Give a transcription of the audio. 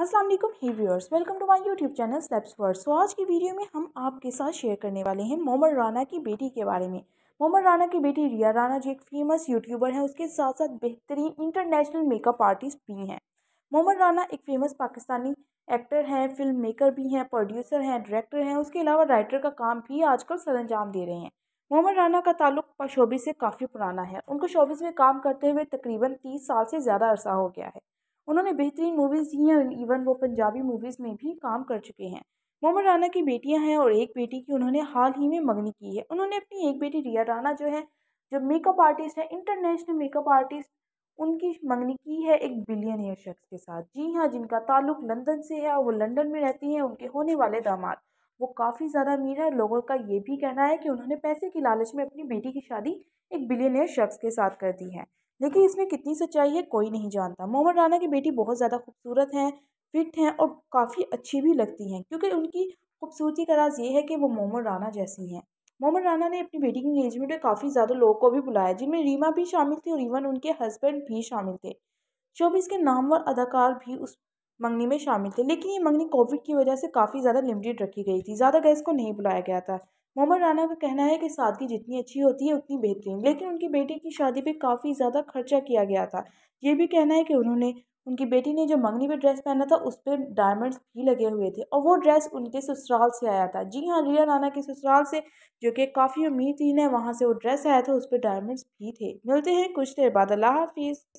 Aslam hi viewers welcome to my YouTube channel slaps word so आज की video में हम आपके साथ शेयर करने वाले हैं मोमर राना की बेटी के बारे में मोमर राना की बेटी रिया राना जो एक फेमस यूट्यूबर हैं उसके साथ साथ बेहतरीन इंटरनेशनल मेकअप आर्टिस्ट भी हैं मोमर राना एक फेमस पाकिस्तानी एक्टर हैं फिल्म मेकर भी हैं प्रोड्यूसर हैं डायरेक्टर हैं उसके अलावा राइटर का काम भी आजकल अंजाम दे रहे हैं मोहम्मद राना का ताल्लुक शोबिस से काफ़ी पुराना है उनको शोबिस में काम करते हुए तकरीबन तीस साल से ज़्यादा अरसा हो गया है उन्होंने बेहतरीन मूवीज़ दी हैं इवन वो पंजाबी मूवीज़ में भी काम कर चुके हैं मोहम्मद राना की बेटियां हैं और एक बेटी की उन्होंने हाल ही में मंगनी की है उन्होंने अपनी एक बेटी रिया राना जो है जो मेकअप आर्टिस्ट है इंटरनेशनल मेकअप आर्टिस्ट उनकी मंगनी की है एक बिलियनियर शख्स के साथ जी हाँ जिनका ताल्लुक लंदन से है और वो लंदन में रहती हैं उनके होने वाले दामाद वो काफ़ी ज़्यादा अमीर है लोगों का ये भी कहना है कि उन्होंने पैसे की लालच में अपनी बेटी की शादी एक बिलियनियर शख्स के साथ कर दी है लेकिन इसमें कितनी सच्चाई है कोई नहीं जानता मोहम्मद राना की बेटी बहुत ज़्यादा खूबसूरत हैं फिट हैं और काफ़ी अच्छी भी लगती हैं क्योंकि उनकी खूबसूरती का राज ये है कि वो मोहम्मद राना जैसी हैं मोहम्मद राना ने अपनी बेटी की इंगेजमेंट में काफ़ी ज़्यादा लोगों को भी बुलाया जिनमें रीमा भी शामिल थी और इवन उनके हस्बैंड भी शामिल थे शोबिस के नामवर अदाकार भी उस मंगनी में शामिल थे लेकिन ये मंगनी कोविड की वजह से काफ़ी ज़्यादा लिमिटेड रखी गई थी ज़्यादा गैस को नहीं बुलाया गया था मोहम्मद राना का कहना है कि सादगी जितनी अच्छी होती है उतनी बेहतरीन लेकिन उनकी बेटी की शादी पर काफ़ी ज़्यादा खर्चा किया गया था ये भी कहना है कि उन्होंने उनकी बेटी ने जो मंगनी पे ड्रेस पहना था उस पर डायमंड्स भी लगे हुए थे और वो ड्रेस उनके ससुराल से आया था जी हाँ रिया राना के ससुराल से जो कि काफ़ी अमीर थी ने वहाँ से वो ड्रेस आया था उस पर डायमंड्स भी थे मिलते हैं कुछ देर बाद अल्लाह हाफिज़